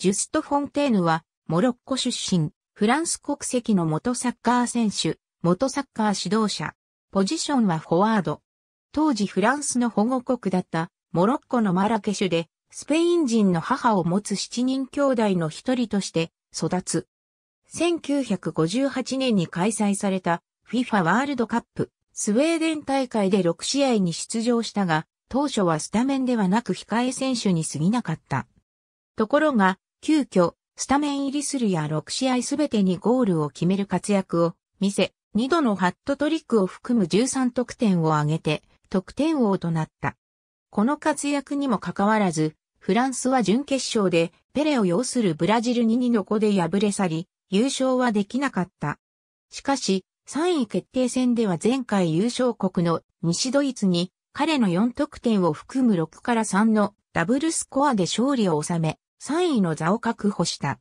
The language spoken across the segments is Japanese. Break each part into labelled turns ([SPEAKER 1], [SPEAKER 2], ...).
[SPEAKER 1] ジュスト・フォンテーヌは、モロッコ出身、フランス国籍の元サッカー選手、元サッカー指導者。ポジションはフォワード。当時フランスの保護国だったモロッコのマラケシュでスペイン人の母を持つ7人兄弟の一人として育つ。1958年に開催された FIFA ワールドカップスウェーデン大会で6試合に出場したが、当初はスタメンではなく控え選手に過ぎなかった。ところが、急遽、スタメン入りするや6試合すべてにゴールを決める活躍を見せ、2度のハットトリックを含む13得点を挙げて、得点王となった。この活躍にもかかわらず、フランスは準決勝でペレを要するブラジルに2の5で敗れ去り、優勝はできなかった。しかし、3位決定戦では前回優勝国の西ドイツに彼の4得点を含む6から3のダブルスコアで勝利を収め、3位の座を確保した。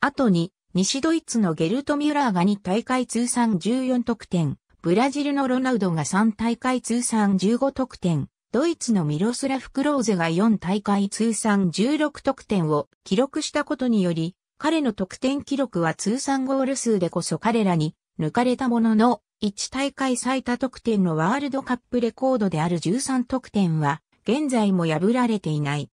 [SPEAKER 1] 後に、西ドイツのゲルト・ミュラーが2大会通算14得点、ブラジルのロナウドが3大会通算15得点、ドイツのミロスラフ・クローゼが4大会通算16得点を記録したことにより、彼の得点記録は通算ゴール数でこそ彼らに抜かれたものの、1大会最多得点のワールドカップレコードである13得点は、現在も破られていない。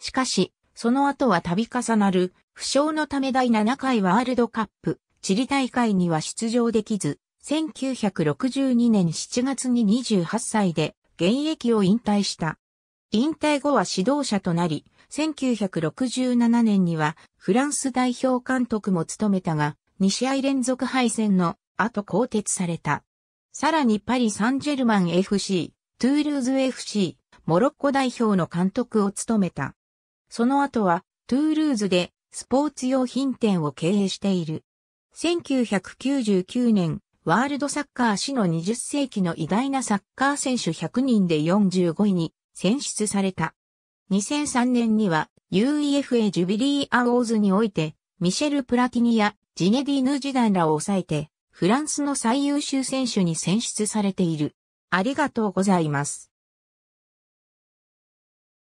[SPEAKER 1] しかし、その後は度重なる、負傷のため第7回ワールドカップ、チリ大会には出場できず、1962年7月に28歳で現役を引退した。引退後は指導者となり、1967年にはフランス代表監督も務めたが、2試合連続敗戦の後更迭された。さらにパリ・サンジェルマン FC、トゥールーズ FC、モロッコ代表の監督を務めた。その後は、トゥールーズで、スポーツ用品店を経営している。1999年、ワールドサッカー史の20世紀の偉大なサッカー選手100人で45位に選出された。2003年には UEFA ジュビリーアウォーズにおいて、ミシェル・プラティニやジネディーヌ・ジダンらを抑えて、フランスの最優秀選手に選出されている。ありがとうございます。